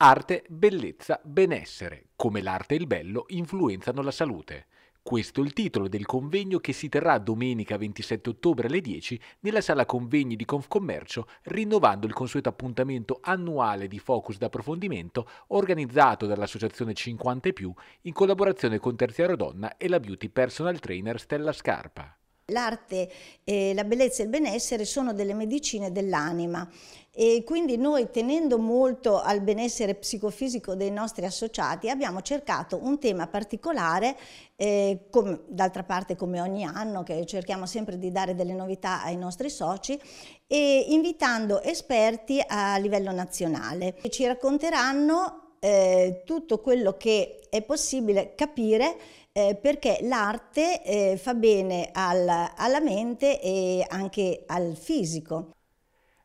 Arte, bellezza, benessere, come l'arte e il bello influenzano la salute. Questo è il titolo del convegno che si terrà domenica 27 ottobre alle 10 nella sala convegni di Confcommercio, rinnovando il consueto appuntamento annuale di focus d'approfondimento organizzato dall'Associazione 50 e più in collaborazione con Terziaro Donna e la beauty personal trainer Stella Scarpa. L'arte, eh, la bellezza e il benessere sono delle medicine dell'anima e quindi noi tenendo molto al benessere psicofisico dei nostri associati abbiamo cercato un tema particolare, eh, d'altra parte come ogni anno che cerchiamo sempre di dare delle novità ai nostri soci, e invitando esperti a livello nazionale. Ci racconteranno eh, tutto quello che è possibile capire eh, perché l'arte eh, fa bene al, alla mente e anche al fisico.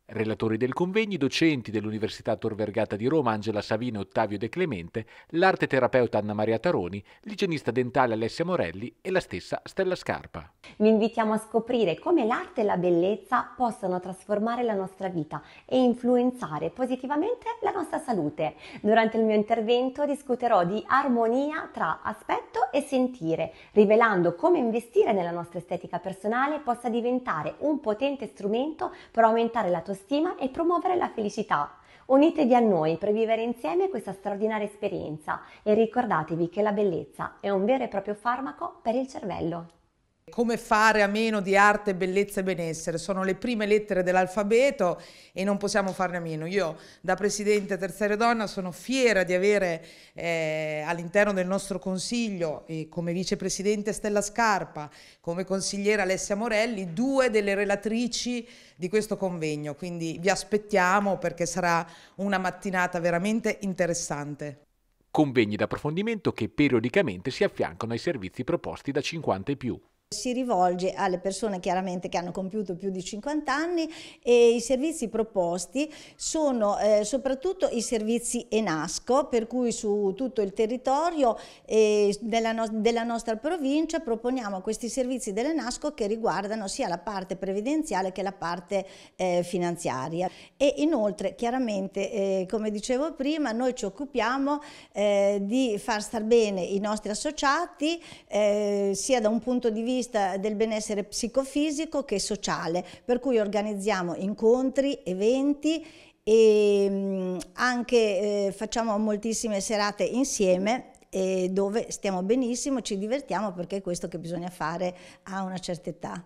Relatori del convegno, docenti dell'Università Tor Vergata di Roma Angela Savino e Ottavio De Clemente, l'arte terapeuta Anna Maria Taroni, l'igienista dentale Alessia Morelli e la stessa Stella Scarpa. Vi invitiamo a scoprire come l'arte e la bellezza possono trasformare la nostra vita e influenzare positivamente la nostra salute. Durante il mio intervento discuterò di armonia tra aspetto e sentire, rivelando come investire nella nostra estetica personale possa diventare un potente strumento per aumentare la tua l'autostima e promuovere la felicità. Unitevi a noi per vivere insieme questa straordinaria esperienza e ricordatevi che la bellezza è un vero e proprio farmaco per il cervello. Come fare a meno di arte, bellezza e benessere? Sono le prime lettere dell'alfabeto e non possiamo farne a meno. Io da Presidente Terzaria Donna sono fiera di avere eh, all'interno del nostro Consiglio e come Vicepresidente Stella Scarpa, come consigliera Alessia Morelli, due delle relatrici di questo convegno. Quindi vi aspettiamo perché sarà una mattinata veramente interessante convegni d'approfondimento che periodicamente si affiancano ai servizi proposti da 50 e più. Si rivolge alle persone chiaramente che hanno compiuto più di 50 anni e i servizi proposti sono eh, soprattutto i servizi Enasco, per cui su tutto il territorio eh, della, no della, nostra provincia proponiamo questi servizi dell'Enasco che riguardano sia la parte previdenziale che la parte eh, finanziaria. E inoltre chiaramente, eh, come dicevo prima, noi ci occupiamo eh, di far star bene i nostri associati eh, sia da un punto di vista vista del benessere psicofisico che sociale, per cui organizziamo incontri, eventi e mm, anche eh, facciamo moltissime serate insieme eh, dove stiamo benissimo, ci divertiamo perché è questo che bisogna fare a una certa età.